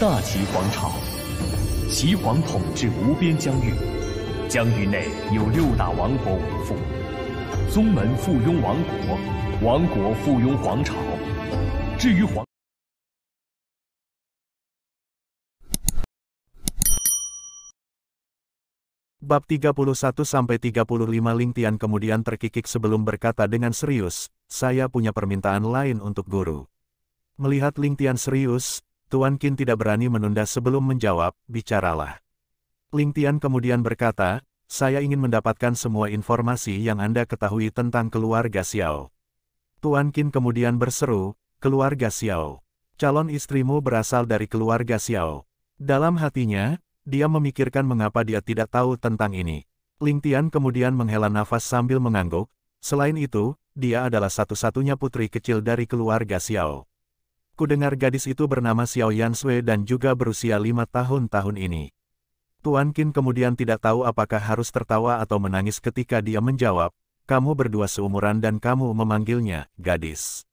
大齐皇朝，齐皇统治无边疆域，疆域内有六大王国为父：宗门附庸王国，王国附庸皇朝。至于皇，Bab 31 sampai 35 Lingtian kemudian terkikik sebelum berkata dengan serius, "Saya punya permintaan lain untuk guru." Melihat Ling Tian serius, Tuan Qin tidak berani menunda sebelum menjawab, bicaralah. Ling Tian kemudian berkata, saya ingin mendapatkan semua informasi yang Anda ketahui tentang keluarga Xiao. Tuan Qin kemudian berseru, keluarga Xiao. Calon istrimu berasal dari keluarga Xiao. Dalam hatinya, dia memikirkan mengapa dia tidak tahu tentang ini. Ling Tian kemudian menghela nafas sambil mengangguk. Selain itu, dia adalah satu-satunya putri kecil dari keluarga Xiao. Kudengar gadis itu bernama Xiao Yan Sui dan juga berusia lima tahun tahun ini. Tuan Qin kemudian tidak tahu apakah harus tertawa atau menangis ketika dia menjawab, kamu berdua seumuran dan kamu memanggilnya, gadis.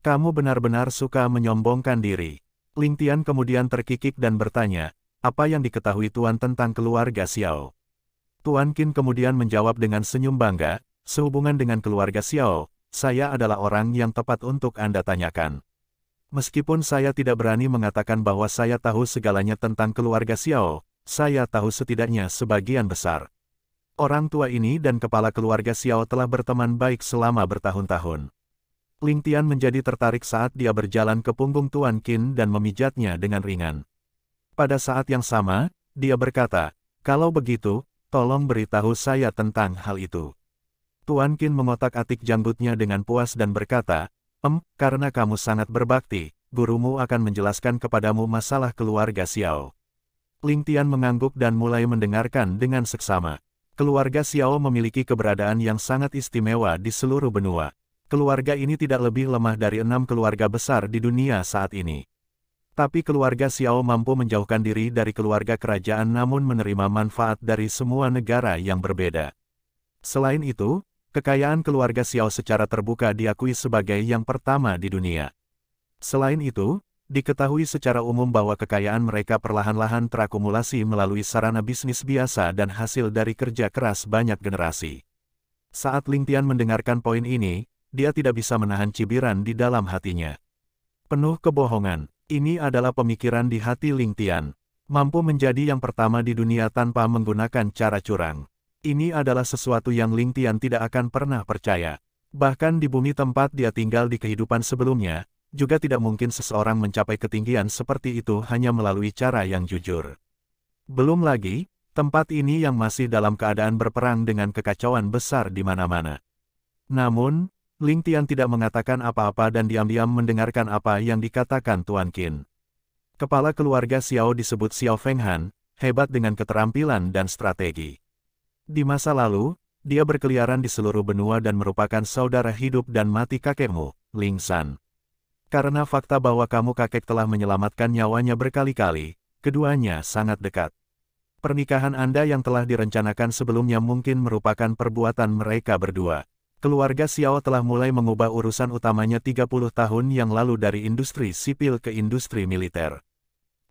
Kamu benar-benar suka menyombongkan diri. Ling Tian kemudian terkikik dan bertanya, apa yang diketahui Tuan tentang keluarga Xiao? Tuan Qin kemudian menjawab dengan senyum bangga, sehubungan dengan keluarga Xiao, saya adalah orang yang tepat untuk Anda tanyakan. Meskipun saya tidak berani mengatakan bahwa saya tahu segalanya tentang keluarga Xiao, saya tahu setidaknya sebagian besar. Orang tua ini dan kepala keluarga Xiao telah berteman baik selama bertahun-tahun. Ling Tian menjadi tertarik saat dia berjalan ke punggung Tuan Qin dan memijatnya dengan ringan. Pada saat yang sama, dia berkata, kalau begitu, tolong beritahu saya tentang hal itu. Tuan Qin mengotak-atik janggutnya dengan puas dan berkata, Em, karena kamu sangat berbakti, gurumu akan menjelaskan kepadamu masalah keluarga Xiao. Ling Tian mengangguk dan mulai mendengarkan dengan seksama. Keluarga Xiao memiliki keberadaan yang sangat istimewa di seluruh benua. Keluarga ini tidak lebih lemah dari enam keluarga besar di dunia saat ini. Tapi keluarga Xiao mampu menjauhkan diri dari keluarga kerajaan namun menerima manfaat dari semua negara yang berbeda. Selain itu, Kekayaan keluarga Xiao secara terbuka diakui sebagai yang pertama di dunia. Selain itu, diketahui secara umum bahwa kekayaan mereka perlahan-lahan terakumulasi melalui sarana bisnis biasa dan hasil dari kerja keras banyak generasi. Saat Ling Tian mendengarkan poin ini, dia tidak bisa menahan cibiran di dalam hatinya. Penuh kebohongan, ini adalah pemikiran di hati Ling Tian, Mampu menjadi yang pertama di dunia tanpa menggunakan cara curang. Ini adalah sesuatu yang Ling Tian tidak akan pernah percaya. Bahkan di bumi tempat dia tinggal di kehidupan sebelumnya, juga tidak mungkin seseorang mencapai ketinggian seperti itu hanya melalui cara yang jujur. Belum lagi, tempat ini yang masih dalam keadaan berperang dengan kekacauan besar di mana-mana. Namun, Ling Tian tidak mengatakan apa-apa dan diam-diam mendengarkan apa yang dikatakan Tuan Qin. Kepala keluarga Xiao disebut Xiao Fenghan, hebat dengan keterampilan dan strategi. Di masa lalu, dia berkeliaran di seluruh benua dan merupakan saudara hidup dan mati kakekmu, Ling San. Karena fakta bahwa kamu kakek telah menyelamatkan nyawanya berkali-kali, keduanya sangat dekat. Pernikahan Anda yang telah direncanakan sebelumnya mungkin merupakan perbuatan mereka berdua. Keluarga Xiao telah mulai mengubah urusan utamanya 30 tahun yang lalu dari industri sipil ke industri militer.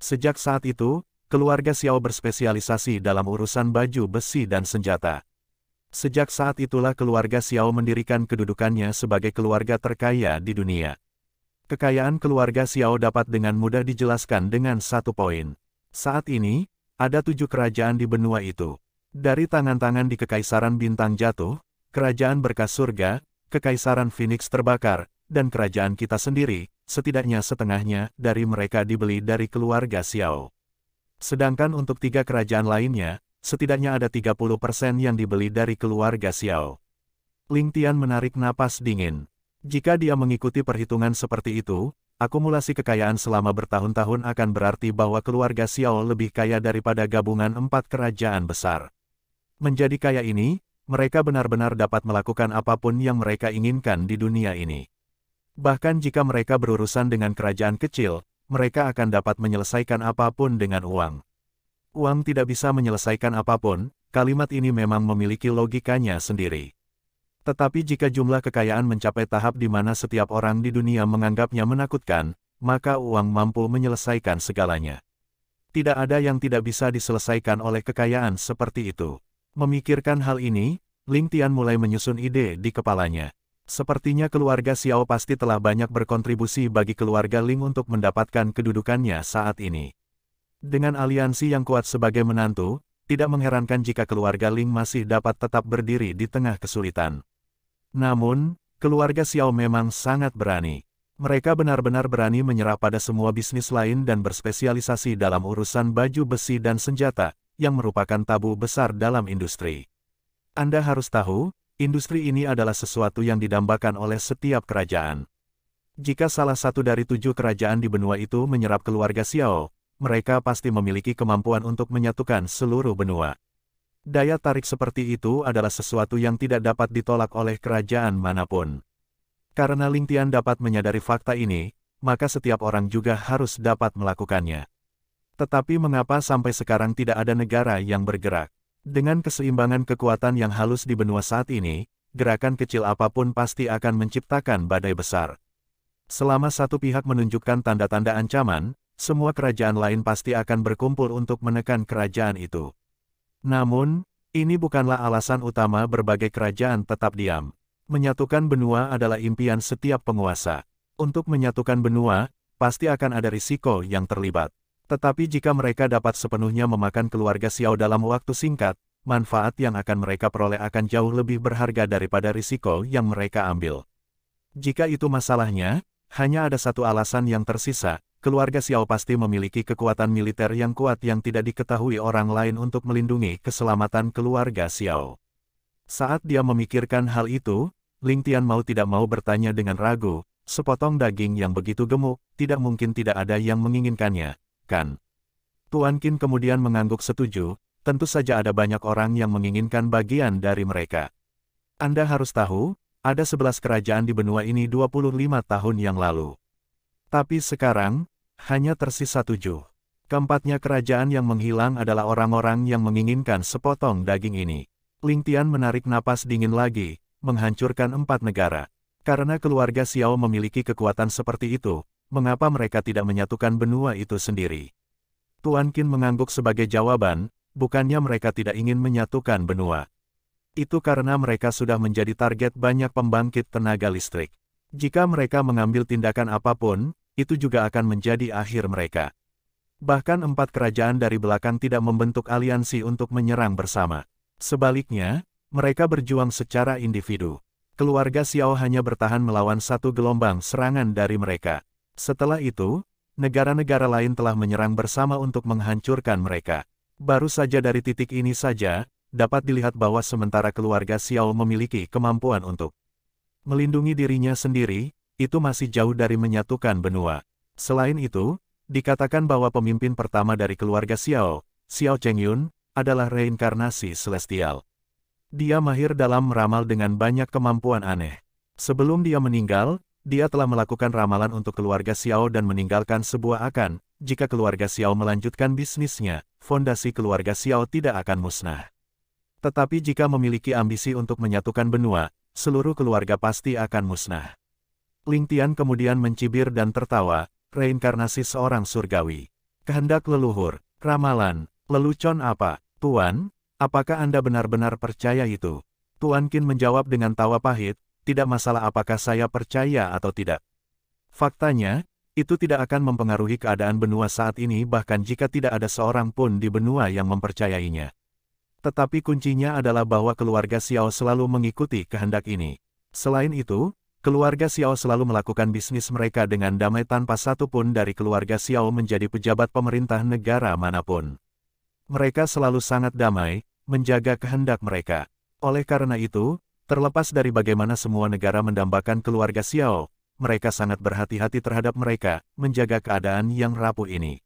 Sejak saat itu, keluarga Xiao berspesialisasi dalam urusan baju besi dan senjata. Sejak saat itulah keluarga Xiao mendirikan kedudukannya sebagai keluarga terkaya di dunia. Kekayaan keluarga Xiao dapat dengan mudah dijelaskan dengan satu poin. Saat ini, ada tujuh kerajaan di benua itu. Dari tangan-tangan di Kekaisaran Bintang Jatuh, Kerajaan Berkas Surga, Kekaisaran Phoenix terbakar, dan kerajaan kita sendiri, setidaknya setengahnya dari mereka dibeli dari keluarga Xiao. Sedangkan untuk tiga kerajaan lainnya, setidaknya ada 30% yang dibeli dari keluarga Xiao. Ling Tian menarik napas dingin. Jika dia mengikuti perhitungan seperti itu, akumulasi kekayaan selama bertahun-tahun akan berarti bahwa keluarga Xiao lebih kaya daripada gabungan empat kerajaan besar. Menjadi kaya ini, mereka benar-benar dapat melakukan apapun yang mereka inginkan di dunia ini. Bahkan jika mereka berurusan dengan kerajaan kecil, mereka akan dapat menyelesaikan apapun dengan uang. Uang tidak bisa menyelesaikan apapun, kalimat ini memang memiliki logikanya sendiri. Tetapi jika jumlah kekayaan mencapai tahap di mana setiap orang di dunia menganggapnya menakutkan, maka uang mampu menyelesaikan segalanya. Tidak ada yang tidak bisa diselesaikan oleh kekayaan seperti itu. Memikirkan hal ini, Ling Tian mulai menyusun ide di kepalanya. Sepertinya keluarga Xiao pasti telah banyak berkontribusi bagi keluarga Ling untuk mendapatkan kedudukannya saat ini. Dengan aliansi yang kuat sebagai menantu, tidak mengherankan jika keluarga Ling masih dapat tetap berdiri di tengah kesulitan. Namun, keluarga Xiao memang sangat berani. Mereka benar-benar berani menyerah pada semua bisnis lain dan berspesialisasi dalam urusan baju besi dan senjata, yang merupakan tabu besar dalam industri. Anda harus tahu, Industri ini adalah sesuatu yang didambakan oleh setiap kerajaan. Jika salah satu dari tujuh kerajaan di benua itu menyerap keluarga Xiao, mereka pasti memiliki kemampuan untuk menyatukan seluruh benua. Daya tarik seperti itu adalah sesuatu yang tidak dapat ditolak oleh kerajaan manapun. Karena Ling Tian dapat menyadari fakta ini, maka setiap orang juga harus dapat melakukannya. Tetapi mengapa sampai sekarang tidak ada negara yang bergerak? Dengan keseimbangan kekuatan yang halus di benua saat ini, gerakan kecil apapun pasti akan menciptakan badai besar. Selama satu pihak menunjukkan tanda-tanda ancaman, semua kerajaan lain pasti akan berkumpul untuk menekan kerajaan itu. Namun, ini bukanlah alasan utama berbagai kerajaan tetap diam. Menyatukan benua adalah impian setiap penguasa. Untuk menyatukan benua, pasti akan ada risiko yang terlibat. Tetapi jika mereka dapat sepenuhnya memakan keluarga Xiao dalam waktu singkat, manfaat yang akan mereka peroleh akan jauh lebih berharga daripada risiko yang mereka ambil. Jika itu masalahnya, hanya ada satu alasan yang tersisa, keluarga Xiao pasti memiliki kekuatan militer yang kuat yang tidak diketahui orang lain untuk melindungi keselamatan keluarga Xiao. Saat dia memikirkan hal itu, Ling Tian mau tidak mau bertanya dengan ragu, sepotong daging yang begitu gemuk, tidak mungkin tidak ada yang menginginkannya, kan? Tuan Kin kemudian mengangguk setuju, tentu saja ada banyak orang yang menginginkan bagian dari mereka. Anda harus tahu, ada sebelas kerajaan di benua ini 25 tahun yang lalu. Tapi sekarang, hanya tersisa tujuh. Keempatnya kerajaan yang menghilang adalah orang-orang yang menginginkan sepotong daging ini. Ling Tian menarik napas dingin lagi, menghancurkan empat negara. Karena keluarga Xiao memiliki kekuatan seperti itu, mengapa mereka tidak menyatukan benua itu sendiri? Tuan Qin mengangguk sebagai jawaban, bukannya mereka tidak ingin menyatukan benua. Itu karena mereka sudah menjadi target banyak pembangkit tenaga listrik. Jika mereka mengambil tindakan apapun, itu juga akan menjadi akhir mereka. Bahkan empat kerajaan dari belakang tidak membentuk aliansi untuk menyerang bersama. Sebaliknya, mereka berjuang secara individu. Keluarga Xiao hanya bertahan melawan satu gelombang serangan dari mereka. Setelah itu, negara-negara lain telah menyerang bersama untuk menghancurkan mereka. Baru saja dari titik ini saja, dapat dilihat bahwa sementara keluarga Xiao memiliki kemampuan untuk melindungi dirinya sendiri, itu masih jauh dari menyatukan benua. Selain itu, dikatakan bahwa pemimpin pertama dari keluarga Xiao, Xiao Chengyun, adalah reinkarnasi celestial. Dia mahir dalam meramal dengan banyak kemampuan aneh. Sebelum dia meninggal, dia telah melakukan ramalan untuk keluarga Xiao dan meninggalkan sebuah akan, jika keluarga Xiao melanjutkan bisnisnya, fondasi keluarga Xiao tidak akan musnah. Tetapi jika memiliki ambisi untuk menyatukan benua, seluruh keluarga pasti akan musnah. Ling Tian kemudian mencibir dan tertawa, reinkarnasi seorang surgawi. Kehendak leluhur, ramalan, lelucon apa, Tuan? Apakah Anda benar-benar percaya itu? Tuan Qin menjawab dengan tawa pahit, tidak masalah apakah saya percaya atau tidak. Faktanya, itu tidak akan mempengaruhi keadaan benua saat ini bahkan jika tidak ada seorang pun di benua yang mempercayainya. Tetapi kuncinya adalah bahwa keluarga Xiao selalu mengikuti kehendak ini. Selain itu, keluarga Xiao selalu melakukan bisnis mereka dengan damai tanpa satupun dari keluarga Xiao menjadi pejabat pemerintah negara manapun. Mereka selalu sangat damai, menjaga kehendak mereka. Oleh karena itu, Terlepas dari bagaimana semua negara mendambakan keluarga Xiao, mereka sangat berhati-hati terhadap mereka, menjaga keadaan yang rapuh ini.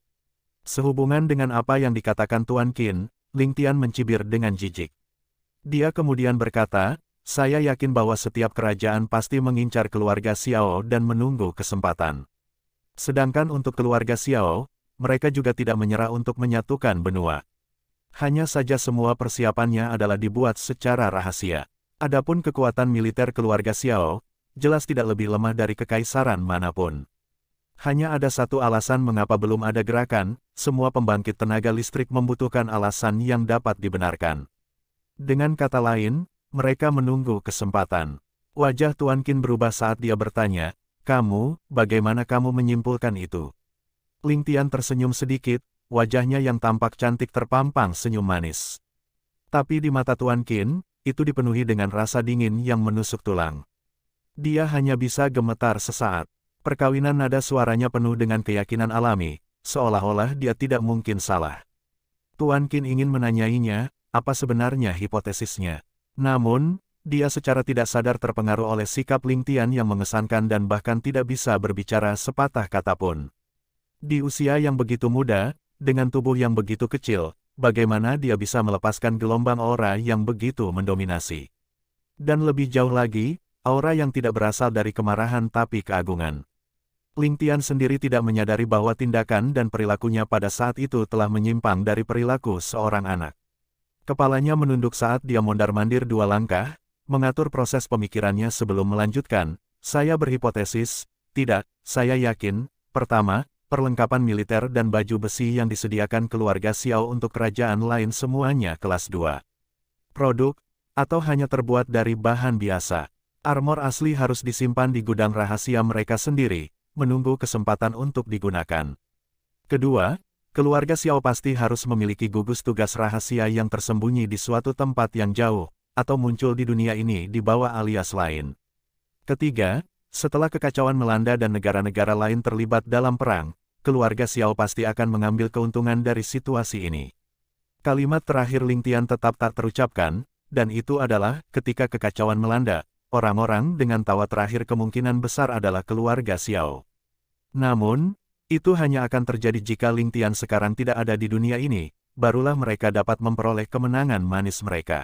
Sehubungan dengan apa yang dikatakan Tuan Qin, Ling Tian mencibir dengan jijik. Dia kemudian berkata, saya yakin bahwa setiap kerajaan pasti mengincar keluarga Xiao dan menunggu kesempatan. Sedangkan untuk keluarga Xiao, mereka juga tidak menyerah untuk menyatukan benua. Hanya saja semua persiapannya adalah dibuat secara rahasia. Adapun kekuatan militer keluarga Xiao, jelas tidak lebih lemah dari kekaisaran manapun. Hanya ada satu alasan mengapa belum ada gerakan, semua pembangkit tenaga listrik membutuhkan alasan yang dapat dibenarkan. Dengan kata lain, mereka menunggu kesempatan. Wajah Tuan Qin berubah saat dia bertanya, kamu, bagaimana kamu menyimpulkan itu? Ling Tian tersenyum sedikit, wajahnya yang tampak cantik terpampang senyum manis. Tapi di mata Tuan Qin, itu dipenuhi dengan rasa dingin yang menusuk tulang. Dia hanya bisa gemetar sesaat. Perkawinan nada suaranya penuh dengan keyakinan alami, seolah-olah dia tidak mungkin salah. Tuan Kin ingin menanyainya, apa sebenarnya hipotesisnya. Namun, dia secara tidak sadar terpengaruh oleh sikap Ling Tian yang mengesankan dan bahkan tidak bisa berbicara sepatah kata pun. Di usia yang begitu muda, dengan tubuh yang begitu kecil, bagaimana dia bisa melepaskan gelombang aura yang begitu mendominasi. Dan lebih jauh lagi, aura yang tidak berasal dari kemarahan tapi keagungan. Ling Tian sendiri tidak menyadari bahwa tindakan dan perilakunya pada saat itu telah menyimpang dari perilaku seorang anak. Kepalanya menunduk saat dia mondar-mandir dua langkah, mengatur proses pemikirannya sebelum melanjutkan, saya berhipotesis, tidak, saya yakin, pertama, perlengkapan militer dan baju besi yang disediakan keluarga Xiao untuk kerajaan lain semuanya kelas 2. Produk, atau hanya terbuat dari bahan biasa. Armor asli harus disimpan di gudang rahasia mereka sendiri, menunggu kesempatan untuk digunakan. Kedua, keluarga Xiao pasti harus memiliki gugus tugas rahasia yang tersembunyi di suatu tempat yang jauh, atau muncul di dunia ini di bawah alias lain. Ketiga, setelah kekacauan melanda dan negara-negara lain terlibat dalam perang, keluarga Xiao pasti akan mengambil keuntungan dari situasi ini. Kalimat terakhir Ling Tian tetap tak terucapkan, dan itu adalah, ketika kekacauan melanda, orang-orang dengan tawa terakhir kemungkinan besar adalah keluarga Xiao. Namun, itu hanya akan terjadi jika Ling Tian sekarang tidak ada di dunia ini, barulah mereka dapat memperoleh kemenangan manis mereka.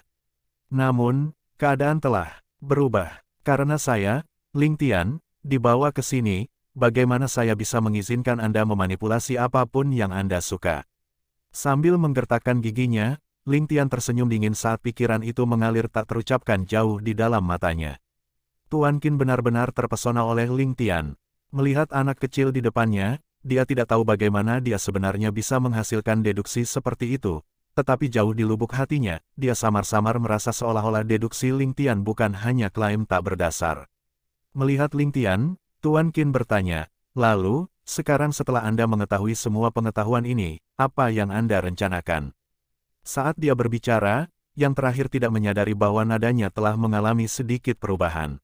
Namun, keadaan telah berubah. Karena saya, Ling Tian, dibawa ke sini, bagaimana saya bisa mengizinkan Anda memanipulasi apapun yang Anda suka? Sambil menggertakkan giginya, Ling Tian tersenyum dingin saat pikiran itu mengalir tak terucapkan jauh di dalam matanya. Tuan Qin benar-benar terpesona oleh Ling Tian. Melihat anak kecil di depannya, dia tidak tahu bagaimana dia sebenarnya bisa menghasilkan deduksi seperti itu, tetapi jauh di lubuk hatinya, dia samar-samar merasa seolah-olah deduksi Ling Tian bukan hanya klaim tak berdasar. Melihat Ling Tian, Tuan Qin bertanya, lalu, sekarang setelah Anda mengetahui semua pengetahuan ini, apa yang Anda rencanakan? Saat dia berbicara, yang terakhir tidak menyadari bahwa nadanya telah mengalami sedikit perubahan.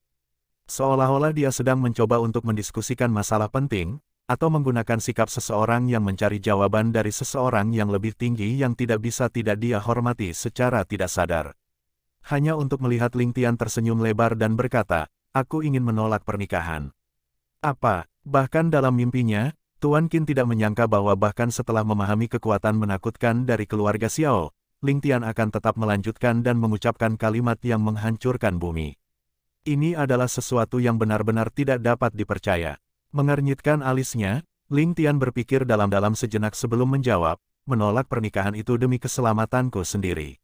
Seolah-olah dia sedang mencoba untuk mendiskusikan masalah penting, atau menggunakan sikap seseorang yang mencari jawaban dari seseorang yang lebih tinggi yang tidak bisa tidak dia hormati secara tidak sadar. Hanya untuk melihat Ling Tian tersenyum lebar dan berkata, aku ingin menolak pernikahan. Apa, bahkan dalam mimpinya, Tuan Qin tidak menyangka bahwa bahkan setelah memahami kekuatan menakutkan dari keluarga Xiao, Ling Tian akan tetap melanjutkan dan mengucapkan kalimat yang menghancurkan bumi. Ini adalah sesuatu yang benar-benar tidak dapat dipercaya. Mengernyitkan alisnya, Ling Tian berpikir dalam-dalam sejenak sebelum menjawab, menolak pernikahan itu demi keselamatanku sendiri.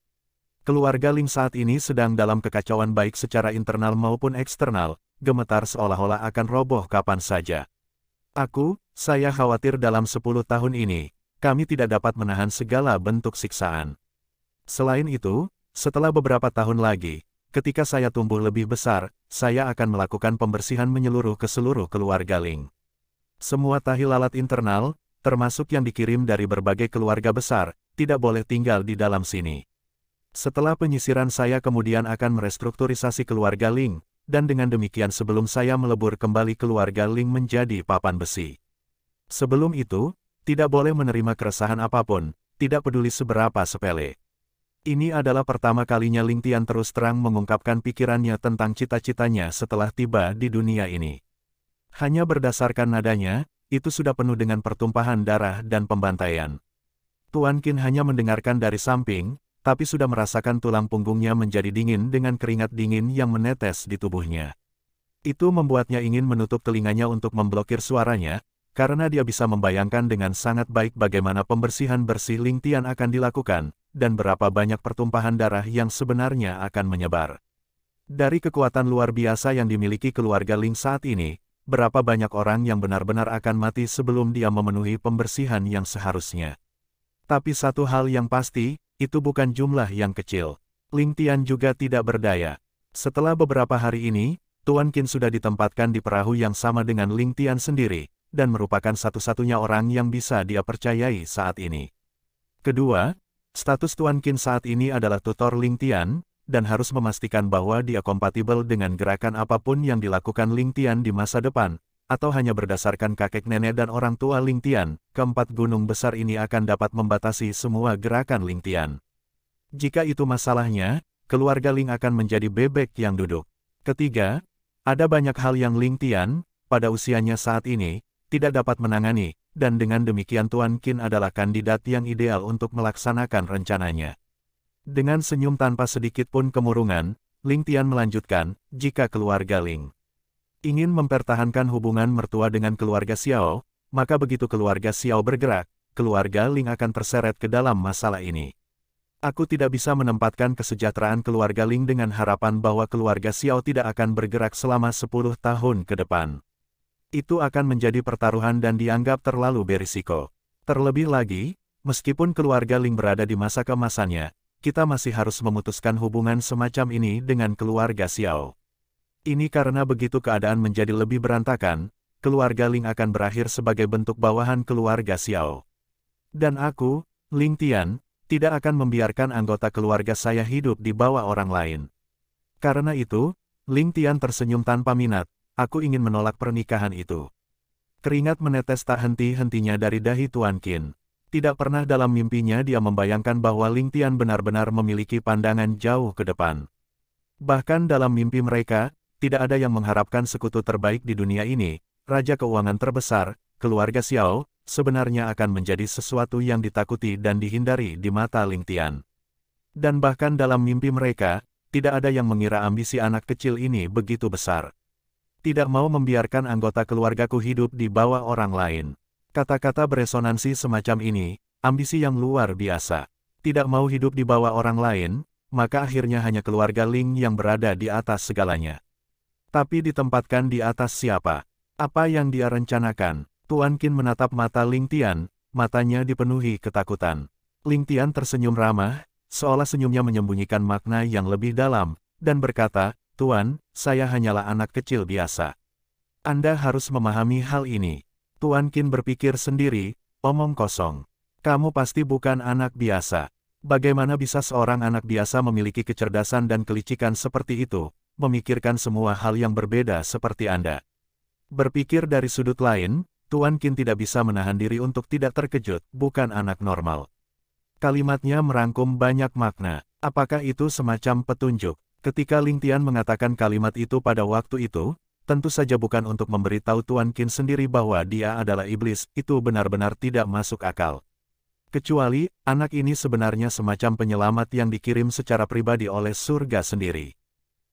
Keluarga Ling saat ini sedang dalam kekacauan baik secara internal maupun eksternal, gemetar seolah-olah akan roboh kapan saja. Aku, saya khawatir dalam sepuluh tahun ini, kami tidak dapat menahan segala bentuk siksaan. Selain itu, setelah beberapa tahun lagi, ketika saya tumbuh lebih besar, saya akan melakukan pembersihan menyeluruh ke seluruh keluarga Ling. Semua tahi lalat internal, termasuk yang dikirim dari berbagai keluarga besar, tidak boleh tinggal di dalam sini. Setelah penyisiran saya kemudian akan merestrukturisasi keluarga Ling, dan dengan demikian sebelum saya melebur kembali keluarga Ling menjadi papan besi. Sebelum itu, tidak boleh menerima keresahan apapun, tidak peduli seberapa sepele. Ini adalah pertama kalinya Ling Tian terus terang mengungkapkan pikirannya tentang cita-citanya setelah tiba di dunia ini. Hanya berdasarkan nadanya, itu sudah penuh dengan pertumpahan darah dan pembantaian. Tuan Qin hanya mendengarkan dari samping, tapi sudah merasakan tulang punggungnya menjadi dingin dengan keringat dingin yang menetes di tubuhnya. Itu membuatnya ingin menutup telinganya untuk memblokir suaranya, karena dia bisa membayangkan dengan sangat baik bagaimana pembersihan bersih Ling Tian akan dilakukan, dan berapa banyak pertumpahan darah yang sebenarnya akan menyebar. Dari kekuatan luar biasa yang dimiliki keluarga Ling saat ini, berapa banyak orang yang benar-benar akan mati sebelum dia memenuhi pembersihan yang seharusnya. Tapi satu hal yang pasti, itu bukan jumlah yang kecil. Ling Tian juga tidak berdaya. Setelah beberapa hari ini, Tuan Qin sudah ditempatkan di perahu yang sama dengan Ling Tian sendiri, dan merupakan satu-satunya orang yang bisa dia percayai saat ini. Kedua, status Tuan Qin saat ini adalah tutor Ling Tian, dan harus memastikan bahwa dia kompatibel dengan gerakan apapun yang dilakukan Ling Tian di masa depan, atau hanya berdasarkan kakek nenek dan orang tua Ling Tian, keempat gunung besar ini akan dapat membatasi semua gerakan Ling Tian. Jika itu masalahnya, keluarga Ling akan menjadi bebek yang duduk. Ketiga, ada banyak hal yang Ling Tian pada usianya saat ini, tidak dapat menangani, dan dengan demikian Tuan Qin adalah kandidat yang ideal untuk melaksanakan rencananya. Dengan senyum tanpa sedikit pun kemurungan, Ling Tian melanjutkan, jika keluarga Ling ingin mempertahankan hubungan mertua dengan keluarga Xiao, maka begitu keluarga Xiao bergerak, keluarga Ling akan terseret ke dalam masalah ini. Aku tidak bisa menempatkan kesejahteraan keluarga Ling dengan harapan bahwa keluarga Xiao tidak akan bergerak selama 10 tahun ke depan. Itu akan menjadi pertaruhan dan dianggap terlalu berisiko. Terlebih lagi, meskipun keluarga Ling berada di masa kemasannya, kita masih harus memutuskan hubungan semacam ini dengan keluarga Xiao. Ini karena begitu keadaan menjadi lebih berantakan, keluarga Ling akan berakhir sebagai bentuk bawahan keluarga Xiao. Dan aku, Ling Tian, tidak akan membiarkan anggota keluarga saya hidup di bawah orang lain. Karena itu, Ling Tian tersenyum tanpa minat, aku ingin menolak pernikahan itu. Keringat menetes tak henti-hentinya dari dahi Tuan Qin. Tidak pernah dalam mimpinya dia membayangkan bahwa Ling Tian benar-benar memiliki pandangan jauh ke depan. Bahkan dalam mimpi mereka, tidak ada yang mengharapkan sekutu terbaik di dunia ini, raja keuangan terbesar, keluarga Xiao, sebenarnya akan menjadi sesuatu yang ditakuti dan dihindari di mata Ling Tian. Dan bahkan dalam mimpi mereka, tidak ada yang mengira ambisi anak kecil ini begitu besar. Tidak mau membiarkan anggota keluargaku hidup di bawah orang lain. Kata-kata beresonansi semacam ini, ambisi yang luar biasa. Tidak mau hidup di bawah orang lain, maka akhirnya hanya keluarga Ling yang berada di atas segalanya. Tapi ditempatkan di atas siapa? Apa yang dia rencanakan? Tuan Qin menatap mata Ling Tian, matanya dipenuhi ketakutan. Ling Tian tersenyum ramah, seolah senyumnya menyembunyikan makna yang lebih dalam, dan berkata, Tuan, saya hanyalah anak kecil biasa. Anda harus memahami hal ini. Tuan Qin berpikir sendiri, omong kosong. Kamu pasti bukan anak biasa. Bagaimana bisa seorang anak biasa memiliki kecerdasan dan kelicikan seperti itu? memikirkan semua hal yang berbeda seperti Anda. Berpikir dari sudut lain, Tuan Kin tidak bisa menahan diri untuk tidak terkejut, bukan anak normal. Kalimatnya merangkum banyak makna. Apakah itu semacam petunjuk? Ketika Ling Tian mengatakan kalimat itu pada waktu itu, tentu saja bukan untuk memberitahu Tuan Kin sendiri bahwa dia adalah iblis, itu benar-benar tidak masuk akal. Kecuali, anak ini sebenarnya semacam penyelamat yang dikirim secara pribadi oleh surga sendiri.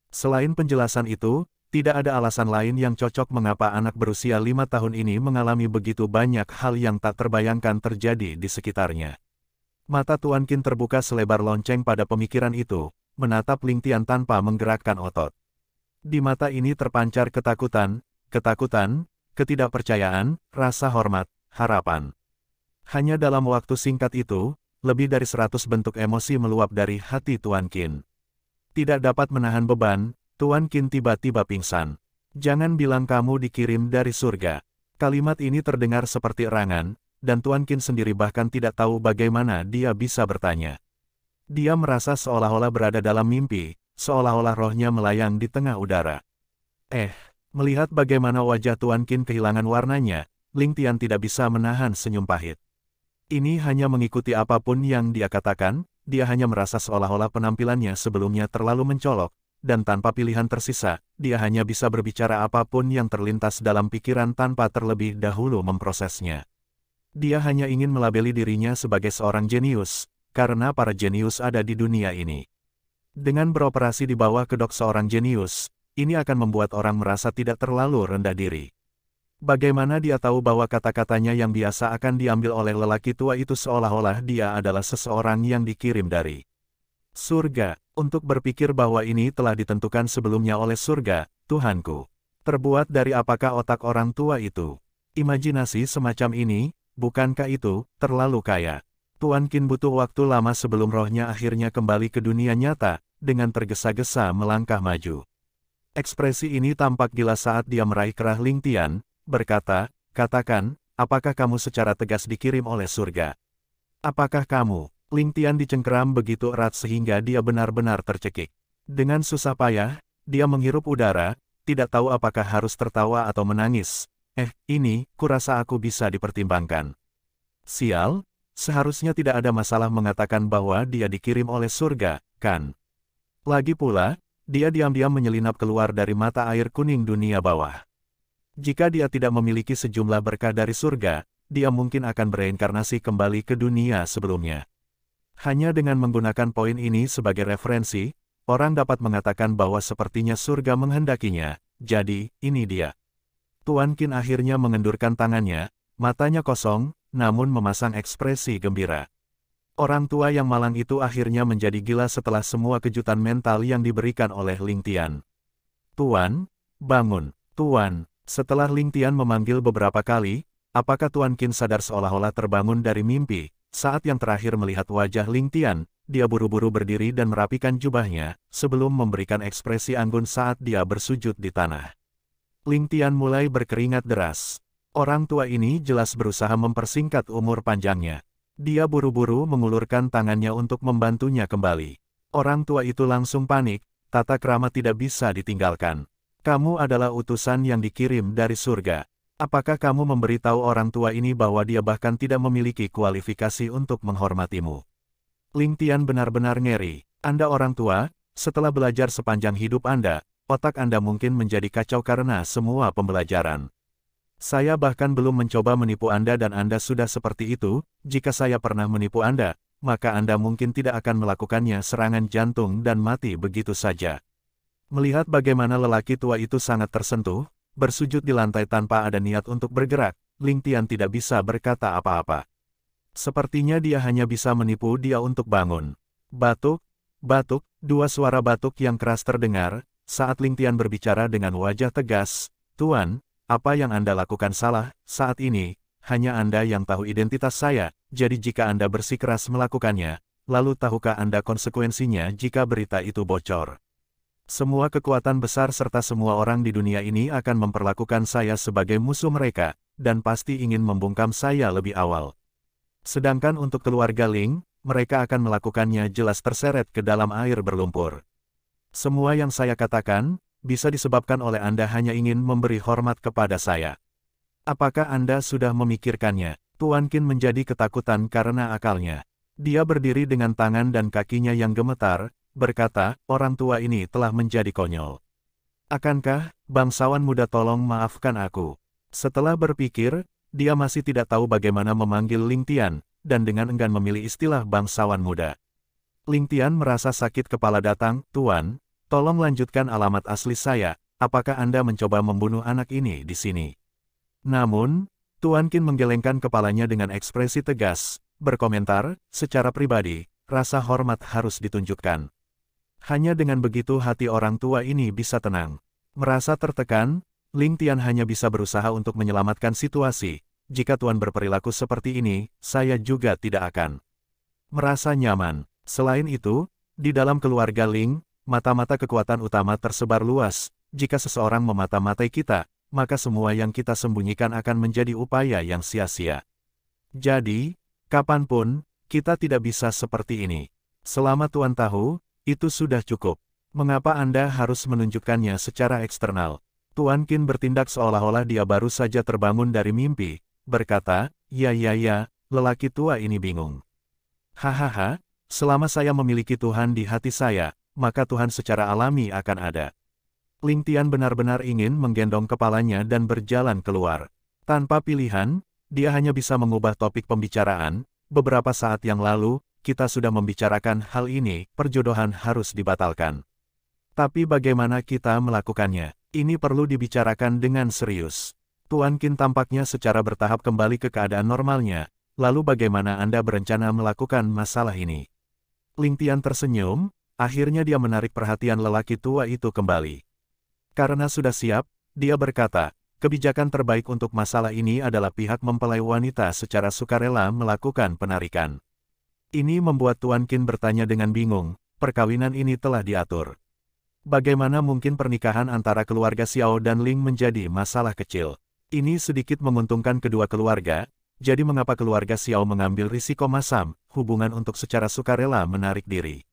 Selain penjelasan itu, tidak ada alasan lain yang cocok mengapa anak berusia lima tahun ini mengalami begitu banyak hal yang tak terbayangkan terjadi di sekitarnya. Mata Tuan Kin terbuka selebar lonceng pada pemikiran itu, menatap Ling Tian tanpa menggerakkan otot. Di mata ini terpancar ketakutan, ketakutan, ketidakpercayaan, rasa hormat, harapan. Hanya dalam waktu singkat itu, lebih dari seratus bentuk emosi meluap dari hati Tuan Kin. Tidak dapat menahan beban, Tuan Kin tiba-tiba pingsan. Jangan bilang kamu dikirim dari surga. Kalimat ini terdengar seperti erangan, dan Tuan Kin sendiri bahkan tidak tahu bagaimana dia bisa bertanya. Dia merasa seolah-olah berada dalam mimpi, seolah-olah rohnya melayang di tengah udara. Eh, melihat bagaimana wajah Tuan Kin kehilangan warnanya, Ling Tian tidak bisa menahan senyum pahit. Ini hanya mengikuti apapun yang dia katakan, dia hanya merasa seolah-olah penampilannya sebelumnya terlalu mencolok, dan tanpa pilihan tersisa, dia hanya bisa berbicara apapun yang terlintas dalam pikiran tanpa terlebih dahulu memprosesnya. Dia hanya ingin melabeli dirinya sebagai seorang jenius, karena para jenius ada di dunia ini. Dengan beroperasi di bawah kedok seorang jenius, ini akan membuat orang merasa tidak terlalu rendah diri. Bagaimana dia tahu bahwa kata-katanya yang biasa akan diambil oleh lelaki tua itu seolah-olah dia adalah seseorang yang dikirim dari surga, untuk berpikir bahwa ini telah ditentukan sebelumnya oleh surga, Tuhanku. Terbuat dari apakah otak orang tua itu? Imajinasi semacam ini, bukankah itu, terlalu kaya? Tuan Kin butuh waktu lama sebelum rohnya akhirnya kembali ke dunia nyata, dengan tergesa-gesa melangkah maju. Ekspresi ini tampak gila saat dia meraih kerah Ling Tian, berkata, Katakan, apakah kamu secara tegas dikirim oleh surga? Apakah kamu, Ling Tian dicengkeram begitu erat sehingga dia benar-benar tercekik. Dengan susah payah, dia menghirup udara, tidak tahu apakah harus tertawa atau menangis. Eh, ini, kurasa aku bisa dipertimbangkan. Sial, seharusnya tidak ada masalah mengatakan bahwa dia dikirim oleh surga, kan? Lagi pula, dia diam-diam menyelinap keluar dari mata air kuning dunia bawah. Jika dia tidak memiliki sejumlah berkah dari surga, dia mungkin akan bereinkarnasi kembali ke dunia sebelumnya. Hanya dengan menggunakan poin ini sebagai referensi, orang dapat mengatakan bahwa sepertinya surga menghendakinya, jadi, ini dia. Tuan Kin akhirnya mengendurkan tangannya, matanya kosong, namun memasang ekspresi gembira. Orang tua yang malang itu akhirnya menjadi gila setelah semua kejutan mental yang diberikan oleh Ling Tian. Tuan, bangun, Tuan, setelah Ling Tian memanggil beberapa kali, apakah Tuan Qin sadar seolah-olah terbangun dari mimpi? Saat yang terakhir melihat wajah Ling Tian, dia buru-buru berdiri dan merapikan jubahnya, sebelum memberikan ekspresi anggun saat dia bersujud di tanah. Ling Tian mulai berkeringat deras. Orang tua ini jelas berusaha mempersingkat umur panjangnya. Dia buru-buru mengulurkan tangannya untuk membantunya kembali. Orang tua itu langsung panik, tata kerama tidak bisa ditinggalkan. Kamu adalah utusan yang dikirim dari surga. Apakah kamu memberitahu orang tua ini bahwa dia bahkan tidak memiliki kualifikasi untuk menghormatimu? Ling Tian benar-benar ngeri. Anda orang tua, setelah belajar sepanjang hidup Anda, otak Anda mungkin menjadi kacau karena semua pembelajaran. Saya bahkan belum mencoba menipu Anda dan Anda sudah seperti itu, jika saya pernah menipu Anda, maka Anda mungkin tidak akan melakukannya serangan jantung dan mati begitu saja. Melihat bagaimana lelaki tua itu sangat tersentuh, bersujud di lantai tanpa ada niat untuk bergerak, Ling Tian tidak bisa berkata apa-apa. Sepertinya dia hanya bisa menipu dia untuk bangun. Batuk, batuk, dua suara batuk yang keras terdengar, saat Ling Tian berbicara dengan wajah tegas, Tuan, apa yang Anda lakukan salah, saat ini, hanya Anda yang tahu identitas saya, jadi jika Anda bersikeras melakukannya, lalu tahukah Anda konsekuensinya jika berita itu bocor? Semua kekuatan besar serta semua orang di dunia ini akan memperlakukan saya sebagai musuh mereka, dan pasti ingin membungkam saya lebih awal. Sedangkan untuk keluarga Ling, mereka akan melakukannya jelas terseret ke dalam air berlumpur. Semua yang saya katakan, bisa disebabkan oleh Anda hanya ingin memberi hormat kepada saya. Apakah Anda sudah memikirkannya? Tuan Kin menjadi ketakutan karena akalnya. Dia berdiri dengan tangan dan kakinya yang gemetar, berkata, orang tua ini telah menjadi konyol. Akankah, bangsawan muda tolong maafkan aku? Setelah berpikir, dia masih tidak tahu bagaimana memanggil Ling Tian, dan dengan enggan memilih istilah bangsawan muda. Ling Tian merasa sakit kepala datang, Tuan, tolong lanjutkan alamat asli saya, apakah Anda mencoba membunuh anak ini di sini? Namun, Tuan Kin menggelengkan kepalanya dengan ekspresi tegas, berkomentar, secara pribadi, rasa hormat harus ditunjukkan. Hanya dengan begitu hati orang tua ini bisa tenang. Merasa tertekan, Ling Tian hanya bisa berusaha untuk menyelamatkan situasi. Jika Tuan berperilaku seperti ini, saya juga tidak akan merasa nyaman. Selain itu, di dalam keluarga Ling, mata-mata kekuatan utama tersebar luas. Jika seseorang memata-matai kita, maka semua yang kita sembunyikan akan menjadi upaya yang sia-sia. Jadi, kapanpun, kita tidak bisa seperti ini. Selama Tuan tahu, itu sudah cukup. Mengapa Anda harus menunjukkannya secara eksternal? Tuan Kin bertindak seolah-olah dia baru saja terbangun dari mimpi, berkata, ya ya ya, lelaki tua ini bingung. Hahaha, selama saya memiliki Tuhan di hati saya, maka Tuhan secara alami akan ada. Ling Tian benar-benar ingin menggendong kepalanya dan berjalan keluar. Tanpa pilihan, dia hanya bisa mengubah topik pembicaraan, beberapa saat yang lalu, kita sudah membicarakan hal ini, perjodohan harus dibatalkan. Tapi bagaimana kita melakukannya? Ini perlu dibicarakan dengan serius. Tuan Kin tampaknya secara bertahap kembali ke keadaan normalnya, lalu bagaimana Anda berencana melakukan masalah ini? Ling Tian tersenyum, akhirnya dia menarik perhatian lelaki tua itu kembali. Karena sudah siap, dia berkata, kebijakan terbaik untuk masalah ini adalah pihak mempelai wanita secara sukarela melakukan penarikan. Ini membuat Tuan Kin bertanya dengan bingung, perkawinan ini telah diatur. Bagaimana mungkin pernikahan antara keluarga Xiao dan Ling menjadi masalah kecil? Ini sedikit menguntungkan kedua keluarga, jadi mengapa keluarga Xiao mengambil risiko masam, hubungan untuk secara sukarela menarik diri?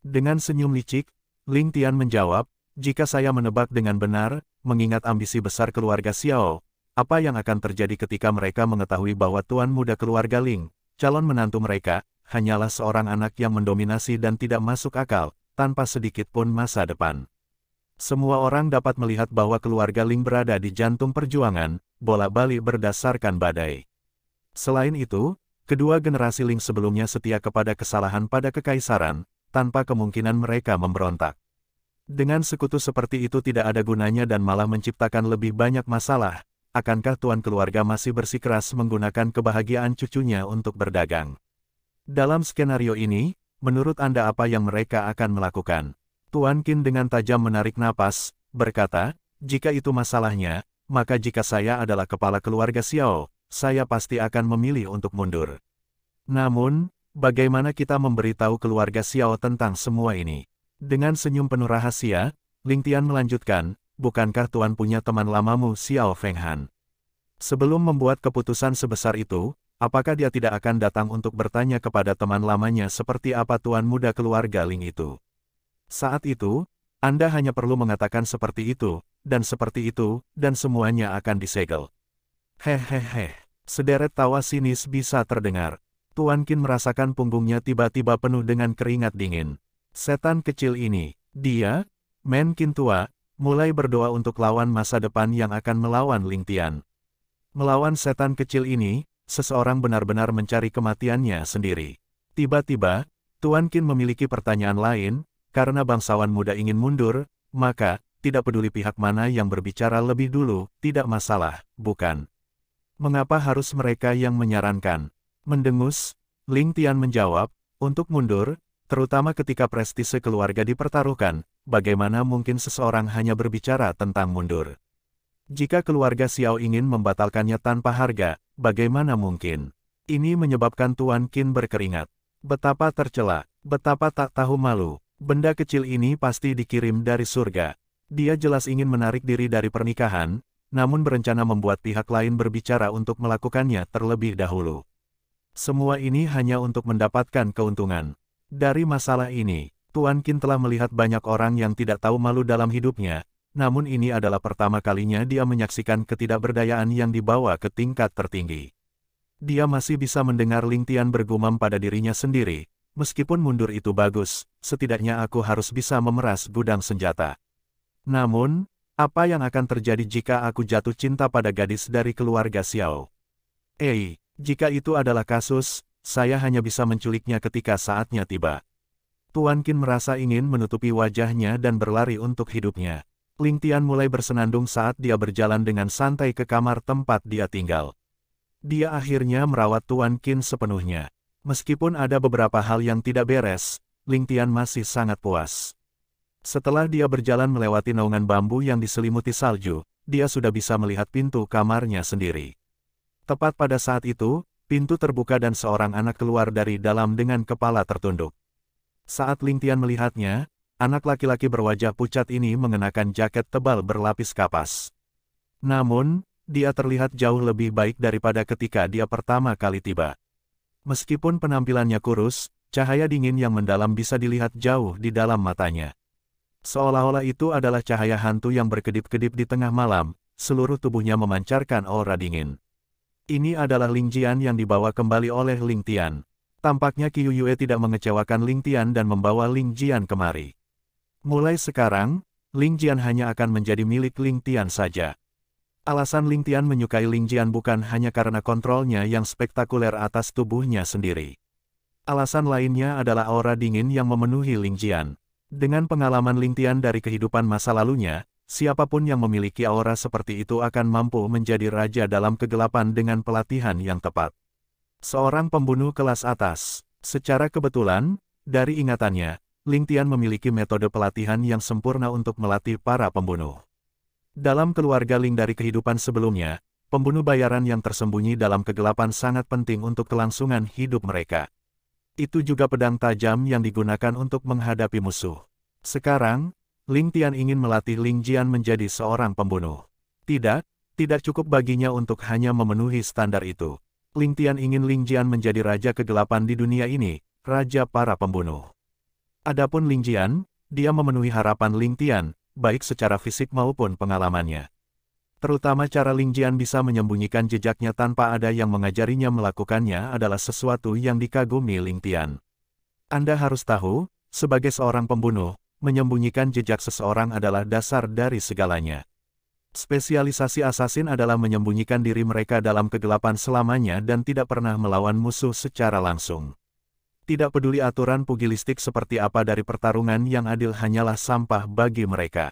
Dengan senyum licik, Ling Tian menjawab, jika saya menebak dengan benar, mengingat ambisi besar keluarga Xiao, apa yang akan terjadi ketika mereka mengetahui bahwa tuan muda keluarga Ling, calon menantu mereka, hanyalah seorang anak yang mendominasi dan tidak masuk akal, tanpa sedikit pun masa depan. Semua orang dapat melihat bahwa keluarga Ling berada di jantung perjuangan, bola bali berdasarkan badai. Selain itu, kedua generasi Ling sebelumnya setia kepada kesalahan pada kekaisaran, tanpa kemungkinan mereka memberontak. Dengan sekutu seperti itu tidak ada gunanya dan malah menciptakan lebih banyak masalah, akankah tuan keluarga masih bersikeras menggunakan kebahagiaan cucunya untuk berdagang? Dalam skenario ini, menurut Anda apa yang mereka akan melakukan? Tuan Qin dengan tajam menarik napas, berkata, jika itu masalahnya, maka jika saya adalah kepala keluarga Xiao, saya pasti akan memilih untuk mundur. Namun, bagaimana kita memberitahu keluarga Xiao tentang semua ini? Dengan senyum penuh rahasia, Ling Tian melanjutkan, bukankah Tuan punya teman lamamu Xiao Fenghan? Sebelum membuat keputusan sebesar itu, apakah dia tidak akan datang untuk bertanya kepada teman lamanya seperti apa tuan muda keluarga Ling itu. Saat itu, Anda hanya perlu mengatakan seperti itu, dan seperti itu, dan semuanya akan disegel. Hehehe, sederet tawa sinis bisa terdengar. Tuan Kin merasakan punggungnya tiba-tiba penuh dengan keringat dingin. Setan kecil ini, dia, Men Qin tua, mulai berdoa untuk lawan masa depan yang akan melawan Ling Tian. Melawan setan kecil ini, seseorang benar-benar mencari kematiannya sendiri. Tiba-tiba, Tuan Kin memiliki pertanyaan lain, karena bangsawan muda ingin mundur, maka, tidak peduli pihak mana yang berbicara lebih dulu, tidak masalah, bukan? Mengapa harus mereka yang menyarankan? Mendengus, Ling Tian menjawab, untuk mundur, terutama ketika prestise keluarga dipertaruhkan, bagaimana mungkin seseorang hanya berbicara tentang mundur? Jika keluarga Xiao ingin membatalkannya tanpa harga, Bagaimana mungkin? Ini menyebabkan Tuan Kin berkeringat. Betapa tercela, betapa tak tahu malu, benda kecil ini pasti dikirim dari surga. Dia jelas ingin menarik diri dari pernikahan, namun berencana membuat pihak lain berbicara untuk melakukannya terlebih dahulu. Semua ini hanya untuk mendapatkan keuntungan. Dari masalah ini, Tuan Kin telah melihat banyak orang yang tidak tahu malu dalam hidupnya, namun ini adalah pertama kalinya dia menyaksikan ketidakberdayaan yang dibawa ke tingkat tertinggi. Dia masih bisa mendengar Ling Tian bergumam pada dirinya sendiri, meskipun mundur itu bagus, setidaknya aku harus bisa memeras gudang senjata. Namun, apa yang akan terjadi jika aku jatuh cinta pada gadis dari keluarga Xiao? Ei, jika itu adalah kasus, saya hanya bisa menculiknya ketika saatnya tiba. Tuan Qin merasa ingin menutupi wajahnya dan berlari untuk hidupnya. Ling Tian mulai bersenandung saat dia berjalan dengan santai ke kamar tempat dia tinggal. Dia akhirnya merawat Tuan Qin sepenuhnya. Meskipun ada beberapa hal yang tidak beres, Ling Tian masih sangat puas. Setelah dia berjalan melewati naungan bambu yang diselimuti salju, dia sudah bisa melihat pintu kamarnya sendiri. Tepat pada saat itu, pintu terbuka dan seorang anak keluar dari dalam dengan kepala tertunduk. Saat Ling Tian melihatnya, anak laki-laki berwajah pucat ini mengenakan jaket tebal berlapis kapas. Namun, dia terlihat jauh lebih baik daripada ketika dia pertama kali tiba. Meskipun penampilannya kurus, cahaya dingin yang mendalam bisa dilihat jauh di dalam matanya. Seolah-olah itu adalah cahaya hantu yang berkedip-kedip di tengah malam, seluruh tubuhnya memancarkan aura dingin. Ini adalah Ling Jian yang dibawa kembali oleh Ling Tian. Tampaknya Qiu Yue tidak mengecewakan Ling Tian dan membawa Ling Jian kemari. Mulai sekarang, Ling Jian hanya akan menjadi milik Ling Tian saja. Alasan Ling Tian menyukai Ling Jian bukan hanya karena kontrolnya yang spektakuler atas tubuhnya sendiri. Alasan lainnya adalah aura dingin yang memenuhi Ling Jian. Dengan pengalaman Ling Tian dari kehidupan masa lalunya, siapapun yang memiliki aura seperti itu akan mampu menjadi raja dalam kegelapan dengan pelatihan yang tepat. Seorang pembunuh kelas atas, secara kebetulan, dari ingatannya, Ling Tian memiliki metode pelatihan yang sempurna untuk melatih para pembunuh. Dalam keluarga Ling dari kehidupan sebelumnya, pembunuh bayaran yang tersembunyi dalam kegelapan sangat penting untuk kelangsungan hidup mereka. Itu juga pedang tajam yang digunakan untuk menghadapi musuh. Sekarang, Ling Tian ingin melatih Ling Jian menjadi seorang pembunuh. Tidak, tidak cukup baginya untuk hanya memenuhi standar itu. Ling Tian ingin Ling Jian menjadi raja kegelapan di dunia ini, raja para pembunuh. Adapun Ling Jian, dia memenuhi harapan Ling Tian, baik secara fisik maupun pengalamannya. Terutama cara Ling Jian bisa menyembunyikan jejaknya tanpa ada yang mengajarinya melakukannya adalah sesuatu yang dikagumi Ling Tian. Anda harus tahu, sebagai seorang pembunuh, menyembunyikan jejak seseorang adalah dasar dari segalanya. Spesialisasi asasin adalah menyembunyikan diri mereka dalam kegelapan selamanya dan tidak pernah melawan musuh secara langsung tidak peduli aturan pugilistik seperti apa dari pertarungan yang adil hanyalah sampah bagi mereka.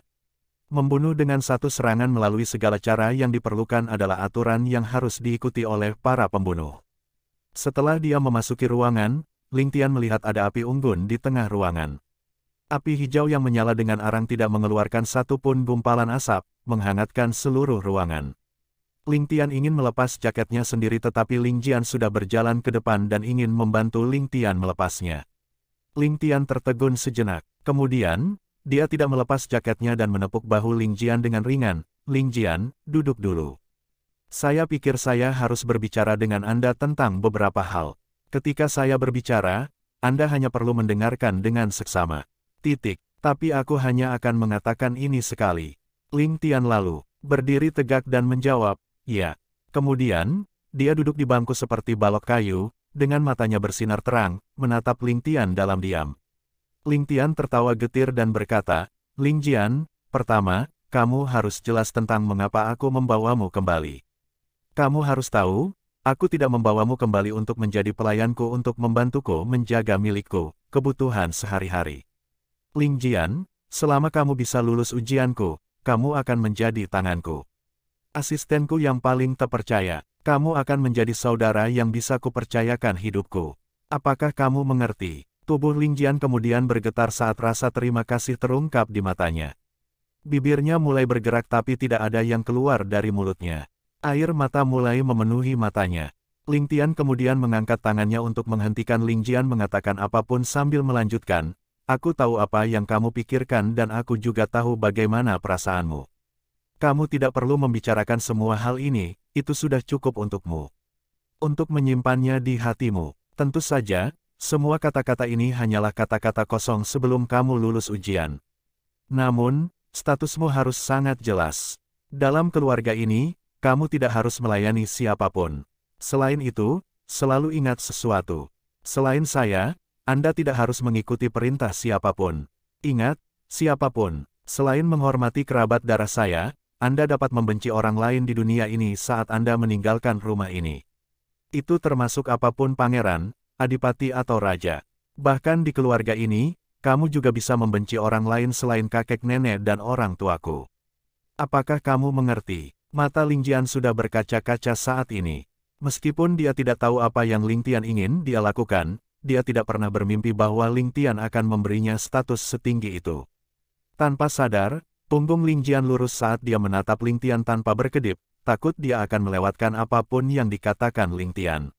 Membunuh dengan satu serangan melalui segala cara yang diperlukan adalah aturan yang harus diikuti oleh para pembunuh. Setelah dia memasuki ruangan, Ling Tian melihat ada api unggun di tengah ruangan. Api hijau yang menyala dengan arang tidak mengeluarkan satupun pun gumpalan asap, menghangatkan seluruh ruangan. Ling Tian ingin melepas jaketnya sendiri tetapi Ling Jian sudah berjalan ke depan dan ingin membantu Ling Tian melepasnya. Ling Tian tertegun sejenak. Kemudian, dia tidak melepas jaketnya dan menepuk bahu Ling Jian dengan ringan. Ling Jian, duduk dulu. Saya pikir saya harus berbicara dengan Anda tentang beberapa hal. Ketika saya berbicara, Anda hanya perlu mendengarkan dengan seksama. Titik. Tapi aku hanya akan mengatakan ini sekali. Ling Tian lalu, berdiri tegak dan menjawab, Ya. Kemudian, dia duduk di bangku seperti balok kayu, dengan matanya bersinar terang, menatap Ling Tian dalam diam. Ling Tian tertawa getir dan berkata, Ling Jian, pertama, kamu harus jelas tentang mengapa aku membawamu kembali. Kamu harus tahu, aku tidak membawamu kembali untuk menjadi pelayanku untuk membantuku menjaga milikku, kebutuhan sehari-hari. Ling Jian, selama kamu bisa lulus ujianku, kamu akan menjadi tanganku asistenku yang paling terpercaya, kamu akan menjadi saudara yang bisa kupercayakan hidupku. Apakah kamu mengerti? Tubuh Lingjian kemudian bergetar saat rasa terima kasih terungkap di matanya. Bibirnya mulai bergerak tapi tidak ada yang keluar dari mulutnya. Air mata mulai memenuhi matanya. Ling Tian kemudian mengangkat tangannya untuk menghentikan Ling Jian mengatakan apapun sambil melanjutkan, Aku tahu apa yang kamu pikirkan dan aku juga tahu bagaimana perasaanmu. Kamu tidak perlu membicarakan semua hal ini, itu sudah cukup untukmu. Untuk menyimpannya di hatimu, tentu saja, semua kata-kata ini hanyalah kata-kata kosong sebelum kamu lulus ujian. Namun, statusmu harus sangat jelas. Dalam keluarga ini, kamu tidak harus melayani siapapun. Selain itu, selalu ingat sesuatu. Selain saya, Anda tidak harus mengikuti perintah siapapun. Ingat, siapapun, selain menghormati kerabat darah saya, anda dapat membenci orang lain di dunia ini saat Anda meninggalkan rumah ini. Itu termasuk apapun pangeran, adipati atau raja. Bahkan di keluarga ini, kamu juga bisa membenci orang lain selain kakek nenek dan orang tuaku. Apakah kamu mengerti? Mata Lingjian sudah berkaca-kaca saat ini. Meskipun dia tidak tahu apa yang Lingtian ingin dia lakukan, dia tidak pernah bermimpi bahwa Lingtian akan memberinya status setinggi itu. Tanpa sadar, Punggung Lingjian lurus saat dia menatap Lingtian tanpa berkedip, takut dia akan melewatkan apapun yang dikatakan Lingtian.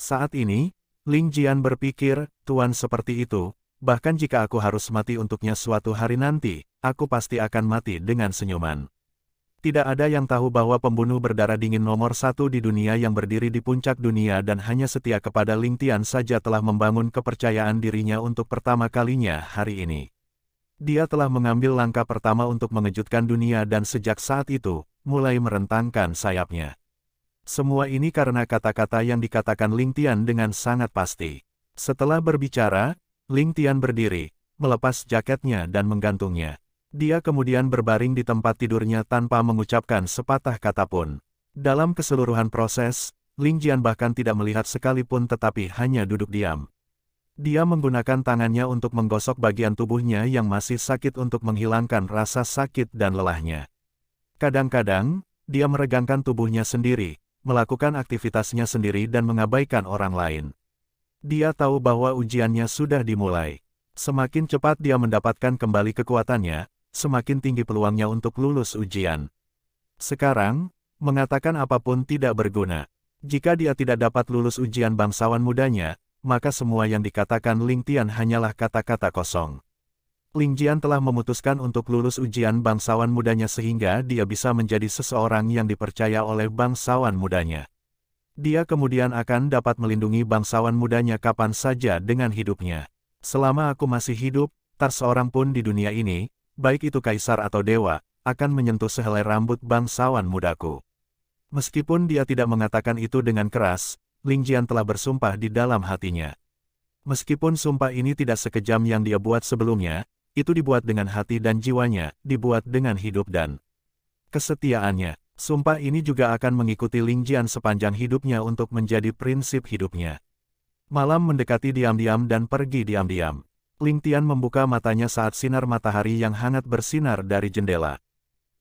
Saat ini, Lingjian berpikir, Tuan seperti itu, bahkan jika aku harus mati untuknya suatu hari nanti, aku pasti akan mati dengan senyuman. Tidak ada yang tahu bahwa pembunuh berdarah dingin nomor satu di dunia yang berdiri di puncak dunia dan hanya setia kepada Lingtian saja telah membangun kepercayaan dirinya untuk pertama kalinya hari ini. Dia telah mengambil langkah pertama untuk mengejutkan dunia dan sejak saat itu, mulai merentangkan sayapnya. Semua ini karena kata-kata yang dikatakan Ling Tian dengan sangat pasti. Setelah berbicara, Ling Tian berdiri, melepas jaketnya dan menggantungnya. Dia kemudian berbaring di tempat tidurnya tanpa mengucapkan sepatah kata pun. Dalam keseluruhan proses, Ling Jian bahkan tidak melihat sekalipun tetapi hanya duduk diam. Dia menggunakan tangannya untuk menggosok bagian tubuhnya yang masih sakit untuk menghilangkan rasa sakit dan lelahnya. Kadang-kadang, dia meregangkan tubuhnya sendiri, melakukan aktivitasnya sendiri dan mengabaikan orang lain. Dia tahu bahwa ujiannya sudah dimulai. Semakin cepat dia mendapatkan kembali kekuatannya, semakin tinggi peluangnya untuk lulus ujian. Sekarang, mengatakan apapun tidak berguna. Jika dia tidak dapat lulus ujian bangsawan mudanya, maka semua yang dikatakan Ling Tian hanyalah kata-kata kosong. Ling Jian telah memutuskan untuk lulus ujian bangsawan mudanya sehingga dia bisa menjadi seseorang yang dipercaya oleh bangsawan mudanya. Dia kemudian akan dapat melindungi bangsawan mudanya kapan saja dengan hidupnya. Selama aku masih hidup, tak seorang pun di dunia ini, baik itu kaisar atau dewa, akan menyentuh sehelai rambut bangsawan mudaku. Meskipun dia tidak mengatakan itu dengan keras, Ling Jian telah bersumpah di dalam hatinya. Meskipun sumpah ini tidak sekejam yang dia buat sebelumnya, itu dibuat dengan hati dan jiwanya, dibuat dengan hidup dan kesetiaannya. Sumpah ini juga akan mengikuti Ling Jian sepanjang hidupnya untuk menjadi prinsip hidupnya. Malam mendekati diam-diam dan pergi diam-diam. Ling Tian membuka matanya saat sinar matahari yang hangat bersinar dari jendela.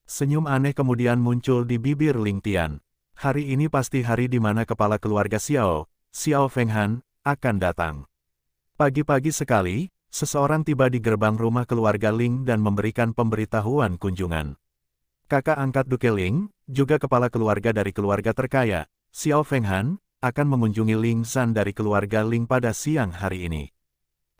Senyum aneh kemudian muncul di bibir Ling Tian. Hari ini pasti hari di mana kepala keluarga Xiao, Xiao Fenghan, akan datang. Pagi-pagi sekali, seseorang tiba di gerbang rumah keluarga Ling dan memberikan pemberitahuan kunjungan. Kakak angkat Duke Ling, juga kepala keluarga dari keluarga terkaya, Xiao Fenghan, akan mengunjungi Ling San dari keluarga Ling pada siang hari ini.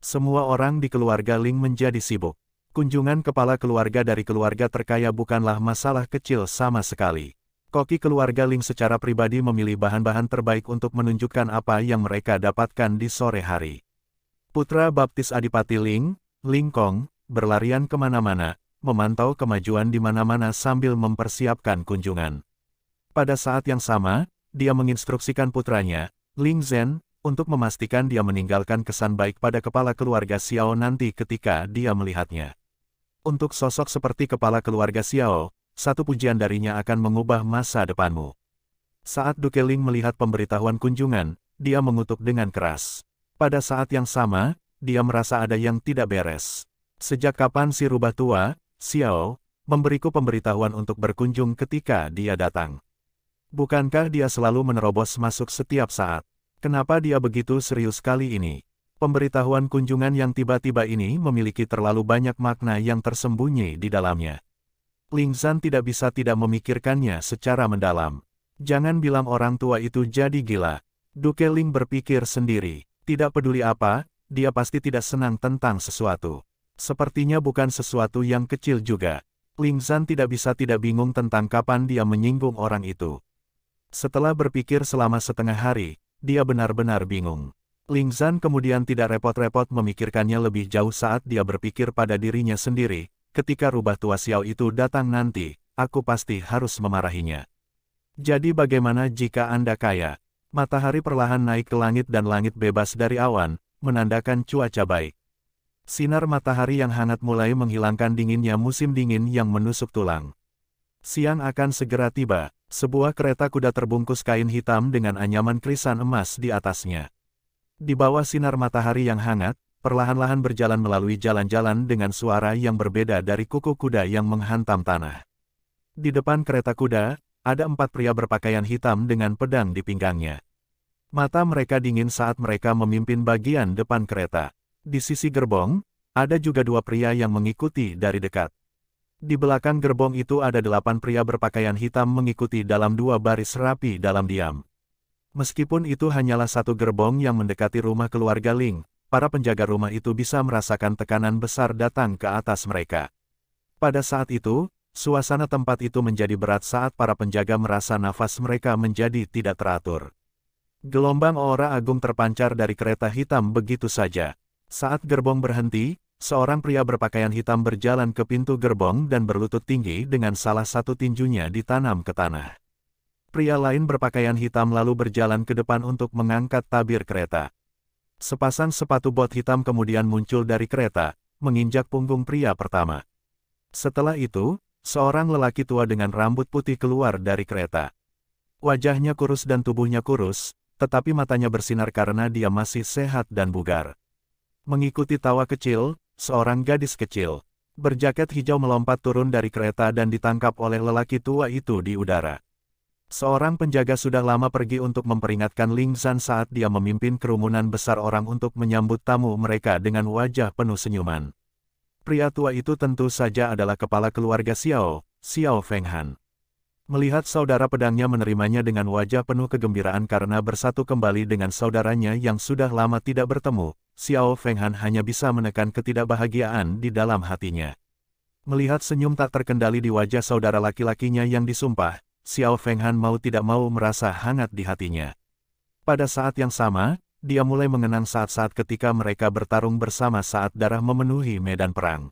Semua orang di keluarga Ling menjadi sibuk. Kunjungan kepala keluarga dari keluarga terkaya bukanlah masalah kecil sama sekali koki keluarga Ling secara pribadi memilih bahan-bahan terbaik untuk menunjukkan apa yang mereka dapatkan di sore hari. Putra baptis Adipati Ling, Ling Kong, berlarian kemana-mana, memantau kemajuan di mana-mana sambil mempersiapkan kunjungan. Pada saat yang sama, dia menginstruksikan putranya, Ling Zhen, untuk memastikan dia meninggalkan kesan baik pada kepala keluarga Xiao nanti ketika dia melihatnya. Untuk sosok seperti kepala keluarga Xiao, satu pujian darinya akan mengubah masa depanmu. Saat Ling melihat pemberitahuan kunjungan, dia mengutuk dengan keras. Pada saat yang sama, dia merasa ada yang tidak beres. Sejak kapan si rubah tua, Xiao, memberiku pemberitahuan untuk berkunjung ketika dia datang? Bukankah dia selalu menerobos masuk setiap saat? Kenapa dia begitu serius kali ini? Pemberitahuan kunjungan yang tiba-tiba ini memiliki terlalu banyak makna yang tersembunyi di dalamnya. Ling Zhan tidak bisa tidak memikirkannya secara mendalam. Jangan bilang orang tua itu jadi gila. Duke Ling berpikir sendiri. Tidak peduli apa, dia pasti tidak senang tentang sesuatu. Sepertinya bukan sesuatu yang kecil juga. Ling Zhan tidak bisa tidak bingung tentang kapan dia menyinggung orang itu. Setelah berpikir selama setengah hari, dia benar-benar bingung. Ling Zhan kemudian tidak repot-repot memikirkannya lebih jauh saat dia berpikir pada dirinya sendiri, ketika rubah tua Xiao itu datang nanti, aku pasti harus memarahinya. Jadi bagaimana jika Anda kaya? Matahari perlahan naik ke langit dan langit bebas dari awan, menandakan cuaca baik. Sinar matahari yang hangat mulai menghilangkan dinginnya musim dingin yang menusuk tulang. Siang akan segera tiba, sebuah kereta kuda terbungkus kain hitam dengan anyaman krisan emas di atasnya. Di bawah sinar matahari yang hangat, perlahan-lahan berjalan melalui jalan-jalan dengan suara yang berbeda dari kuku kuda yang menghantam tanah. Di depan kereta kuda, ada empat pria berpakaian hitam dengan pedang di pinggangnya. Mata mereka dingin saat mereka memimpin bagian depan kereta. Di sisi gerbong, ada juga dua pria yang mengikuti dari dekat. Di belakang gerbong itu ada delapan pria berpakaian hitam mengikuti dalam dua baris rapi dalam diam. Meskipun itu hanyalah satu gerbong yang mendekati rumah keluarga Ling, para penjaga rumah itu bisa merasakan tekanan besar datang ke atas mereka. Pada saat itu, suasana tempat itu menjadi berat saat para penjaga merasa nafas mereka menjadi tidak teratur. Gelombang aura agung terpancar dari kereta hitam begitu saja. Saat gerbong berhenti, seorang pria berpakaian hitam berjalan ke pintu gerbong dan berlutut tinggi dengan salah satu tinjunya ditanam ke tanah. Pria lain berpakaian hitam lalu berjalan ke depan untuk mengangkat tabir kereta. Sepasang sepatu bot hitam kemudian muncul dari kereta, menginjak punggung pria pertama. Setelah itu, seorang lelaki tua dengan rambut putih keluar dari kereta. Wajahnya kurus dan tubuhnya kurus, tetapi matanya bersinar karena dia masih sehat dan bugar. Mengikuti tawa kecil, seorang gadis kecil, berjaket hijau melompat turun dari kereta dan ditangkap oleh lelaki tua itu di udara. Seorang penjaga sudah lama pergi untuk memperingatkan Ling San saat dia memimpin kerumunan besar orang untuk menyambut tamu mereka dengan wajah penuh senyuman. Pria tua itu tentu saja adalah kepala keluarga Xiao, Xiao Fenghan. Melihat saudara pedangnya menerimanya dengan wajah penuh kegembiraan karena bersatu kembali dengan saudaranya yang sudah lama tidak bertemu, Xiao Fenghan hanya bisa menekan ketidakbahagiaan di dalam hatinya. Melihat senyum tak terkendali di wajah saudara laki-lakinya yang disumpah, Xiao Fenghan mau tidak mau merasa hangat di hatinya. Pada saat yang sama, dia mulai mengenang saat-saat ketika mereka bertarung bersama saat darah memenuhi medan perang.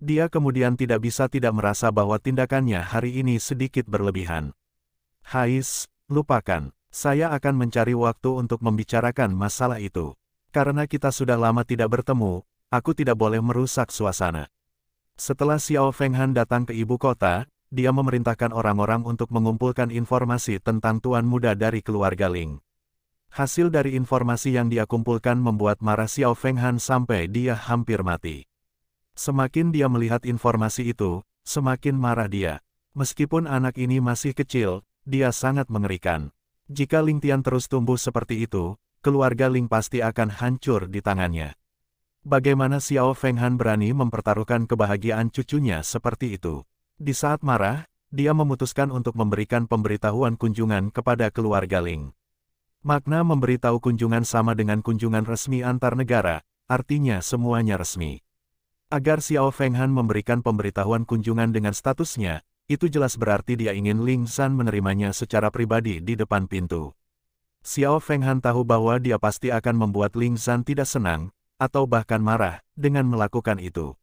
Dia kemudian tidak bisa tidak merasa bahwa tindakannya hari ini sedikit berlebihan. Hais, lupakan. Saya akan mencari waktu untuk membicarakan masalah itu. Karena kita sudah lama tidak bertemu, aku tidak boleh merusak suasana. Setelah Xiao Fenghan datang ke ibu kota, dia memerintahkan orang-orang untuk mengumpulkan informasi tentang Tuan Muda dari keluarga Ling. Hasil dari informasi yang dia kumpulkan membuat marah Xiao Fenghan sampai dia hampir mati. Semakin dia melihat informasi itu, semakin marah dia. Meskipun anak ini masih kecil, dia sangat mengerikan. Jika Ling Tian terus tumbuh seperti itu, keluarga Ling pasti akan hancur di tangannya. Bagaimana Xiao Fenghan berani mempertaruhkan kebahagiaan cucunya seperti itu? Di saat marah, dia memutuskan untuk memberikan pemberitahuan kunjungan kepada keluarga Ling. Makna memberitahu kunjungan sama dengan kunjungan resmi antar negara, artinya semuanya resmi. Agar Xiao Fenghan memberikan pemberitahuan kunjungan dengan statusnya, itu jelas berarti dia ingin Ling San menerimanya secara pribadi di depan pintu. Xiao Fenghan tahu bahwa dia pasti akan membuat Ling San tidak senang, atau bahkan marah, dengan melakukan itu.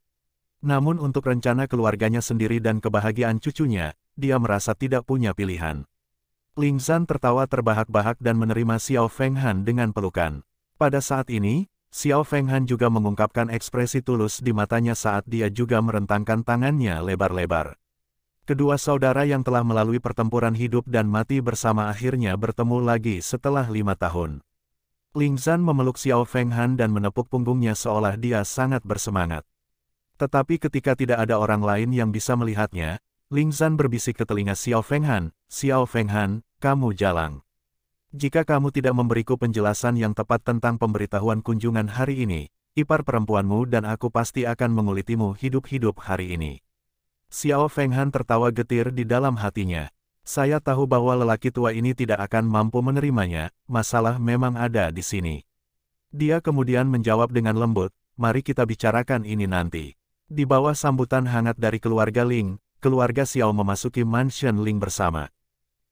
Namun untuk rencana keluarganya sendiri dan kebahagiaan cucunya, dia merasa tidak punya pilihan. Ling Zan tertawa terbahak-bahak dan menerima Xiao Feng Han dengan pelukan. Pada saat ini, Xiao Feng Han juga mengungkapkan ekspresi tulus di matanya saat dia juga merentangkan tangannya lebar-lebar. Kedua saudara yang telah melalui pertempuran hidup dan mati bersama akhirnya bertemu lagi setelah lima tahun. Ling Zan memeluk Xiao Feng Han dan menepuk punggungnya seolah dia sangat bersemangat. Tetapi ketika tidak ada orang lain yang bisa melihatnya, Ling Zan berbisik ke telinga Xiao Fenghan, Xiao Fenghan, kamu jalan. Jika kamu tidak memberiku penjelasan yang tepat tentang pemberitahuan kunjungan hari ini, ipar perempuanmu dan aku pasti akan mengulitimu hidup-hidup hari ini. Xiao Fenghan tertawa getir di dalam hatinya. Saya tahu bahwa lelaki tua ini tidak akan mampu menerimanya, masalah memang ada di sini. Dia kemudian menjawab dengan lembut, mari kita bicarakan ini nanti. Di bawah sambutan hangat dari keluarga Ling, keluarga Xiao memasuki mansion Ling bersama.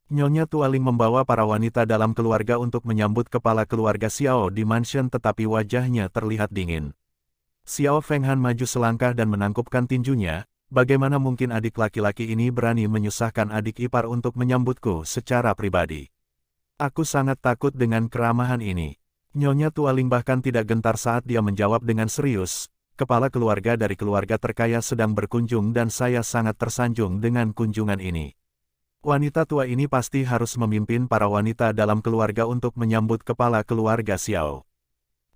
Nyonya tua Ling membawa para wanita dalam keluarga untuk menyambut kepala keluarga Xiao di mansion tetapi wajahnya terlihat dingin. Xiao Fenghan maju selangkah dan menangkupkan tinjunya, bagaimana mungkin adik laki-laki ini berani menyusahkan adik ipar untuk menyambutku secara pribadi. Aku sangat takut dengan keramahan ini. Nyonya tua Ling bahkan tidak gentar saat dia menjawab dengan serius, kepala keluarga dari keluarga terkaya sedang berkunjung dan saya sangat tersanjung dengan kunjungan ini. Wanita tua ini pasti harus memimpin para wanita dalam keluarga untuk menyambut kepala keluarga Xiao.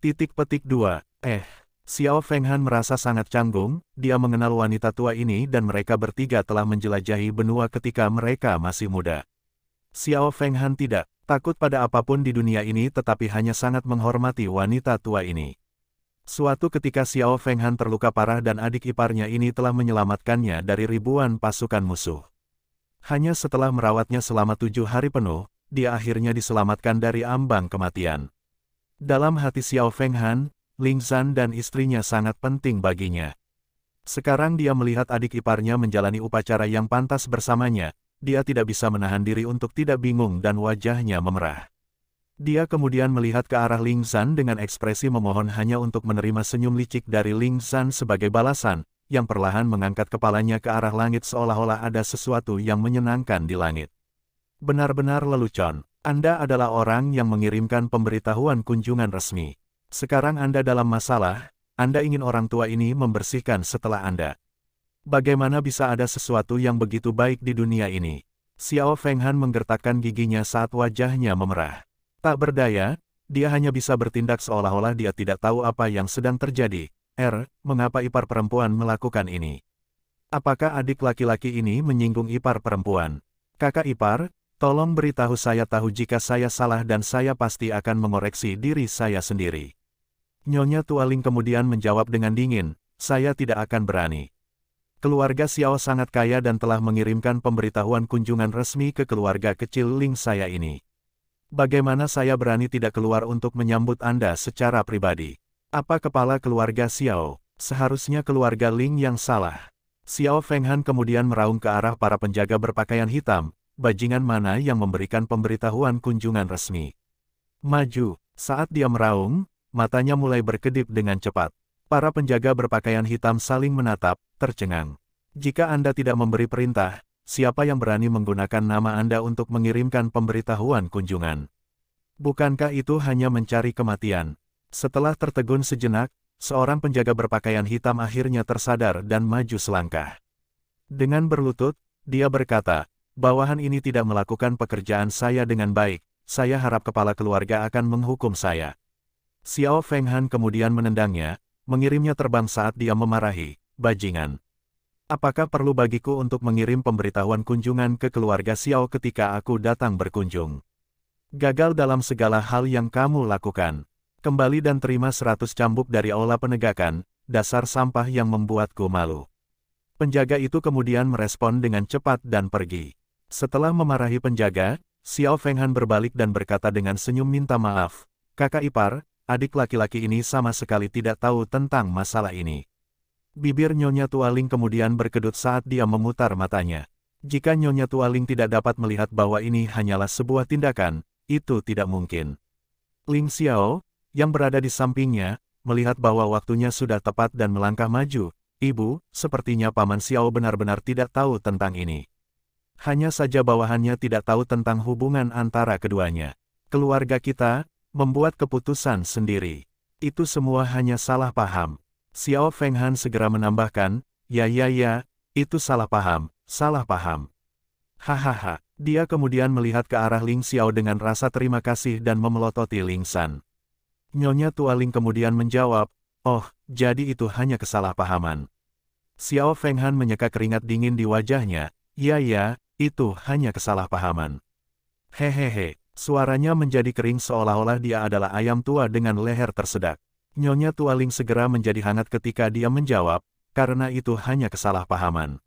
Titik petik 2. Eh, Xiao Fenghan merasa sangat canggung, dia mengenal wanita tua ini dan mereka bertiga telah menjelajahi benua ketika mereka masih muda. Xiao Fenghan tidak takut pada apapun di dunia ini tetapi hanya sangat menghormati wanita tua ini. Suatu ketika Xiao Fenghan terluka parah dan adik iparnya ini telah menyelamatkannya dari ribuan pasukan musuh. Hanya setelah merawatnya selama tujuh hari penuh, dia akhirnya diselamatkan dari ambang kematian. Dalam hati Xiao Fenghan, Ling Zan dan istrinya sangat penting baginya. Sekarang dia melihat adik iparnya menjalani upacara yang pantas bersamanya, dia tidak bisa menahan diri untuk tidak bingung dan wajahnya memerah. Dia kemudian melihat ke arah Ling San dengan ekspresi memohon hanya untuk menerima senyum licik dari Ling San sebagai balasan, yang perlahan mengangkat kepalanya ke arah langit seolah-olah ada sesuatu yang menyenangkan di langit. Benar-benar lelucon, Anda adalah orang yang mengirimkan pemberitahuan kunjungan resmi. Sekarang Anda dalam masalah, Anda ingin orang tua ini membersihkan setelah Anda. Bagaimana bisa ada sesuatu yang begitu baik di dunia ini? Xiao Fenghan menggertakkan giginya saat wajahnya memerah. Tak berdaya, dia hanya bisa bertindak seolah-olah dia tidak tahu apa yang sedang terjadi. R, er, mengapa ipar perempuan melakukan ini? Apakah adik laki-laki ini menyinggung ipar perempuan? Kakak ipar, tolong beritahu saya tahu jika saya salah dan saya pasti akan mengoreksi diri saya sendiri. Nyonya Tualing kemudian menjawab dengan dingin, saya tidak akan berani. Keluarga Xiao sangat kaya dan telah mengirimkan pemberitahuan kunjungan resmi ke keluarga kecil Ling saya ini. Bagaimana saya berani tidak keluar untuk menyambut Anda secara pribadi? Apa kepala keluarga Xiao? Seharusnya keluarga Ling yang salah. Xiao Fenghan kemudian meraung ke arah para penjaga berpakaian hitam, bajingan mana yang memberikan pemberitahuan kunjungan resmi. Maju, saat dia meraung, matanya mulai berkedip dengan cepat. Para penjaga berpakaian hitam saling menatap, tercengang. Jika Anda tidak memberi perintah, siapa yang berani menggunakan nama Anda untuk mengirimkan pemberitahuan kunjungan? Bukankah itu hanya mencari kematian? Setelah tertegun sejenak, seorang penjaga berpakaian hitam akhirnya tersadar dan maju selangkah. Dengan berlutut, dia berkata, bawahan ini tidak melakukan pekerjaan saya dengan baik, saya harap kepala keluarga akan menghukum saya. Xiao Feng Han kemudian menendangnya, mengirimnya terbang saat dia memarahi, bajingan. Apakah perlu bagiku untuk mengirim pemberitahuan kunjungan ke keluarga Xiao ketika aku datang berkunjung? Gagal dalam segala hal yang kamu lakukan. Kembali dan terima seratus cambuk dari Aula penegakan, dasar sampah yang membuatku malu. Penjaga itu kemudian merespon dengan cepat dan pergi. Setelah memarahi penjaga, Xiao Fenghan berbalik dan berkata dengan senyum minta maaf, kakak ipar, adik laki-laki ini sama sekali tidak tahu tentang masalah ini. Bibir Nyonya Tualing kemudian berkedut saat dia memutar matanya. Jika Nyonya Tualing tidak dapat melihat bahwa ini hanyalah sebuah tindakan, itu tidak mungkin. Ling Xiao, yang berada di sampingnya, melihat bahwa waktunya sudah tepat dan melangkah maju. Ibu, sepertinya Paman Xiao benar-benar tidak tahu tentang ini. Hanya saja bawahannya tidak tahu tentang hubungan antara keduanya. Keluarga kita, membuat keputusan sendiri. Itu semua hanya salah paham. Xiao Fenghan segera menambahkan, ya ya ya, itu salah paham, salah paham. Hahaha, dia kemudian melihat ke arah Ling Xiao dengan rasa terima kasih dan memelototi Ling San. Nyonya tua Ling kemudian menjawab, oh, jadi itu hanya kesalahpahaman. Xiao Fenghan menyeka keringat dingin di wajahnya, ya ya, itu hanya kesalahpahaman. Hehehe, suaranya menjadi kering seolah-olah dia adalah ayam tua dengan leher tersedak. Nyonya Tualing segera menjadi hangat ketika dia menjawab, karena itu hanya kesalahpahaman.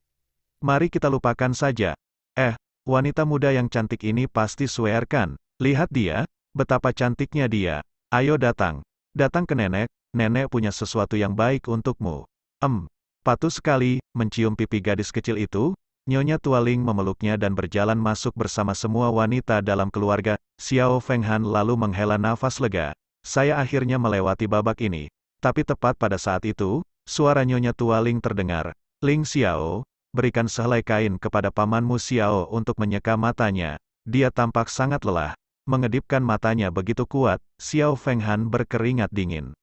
Mari kita lupakan saja. Eh, wanita muda yang cantik ini pasti suerkan. Lihat dia, betapa cantiknya dia. Ayo datang. Datang ke nenek, nenek punya sesuatu yang baik untukmu. Em, patuh sekali, mencium pipi gadis kecil itu, Nyonya Tualing memeluknya dan berjalan masuk bersama semua wanita dalam keluarga, Xiao Fenghan lalu menghela nafas lega. Saya akhirnya melewati babak ini, tapi tepat pada saat itu, suara Nyonya Tua Ling terdengar. Ling Xiao, berikan sehelai kain kepada pamanmu Xiao untuk menyeka matanya. Dia tampak sangat lelah. Mengedipkan matanya begitu kuat, Xiao Fenghan berkeringat dingin.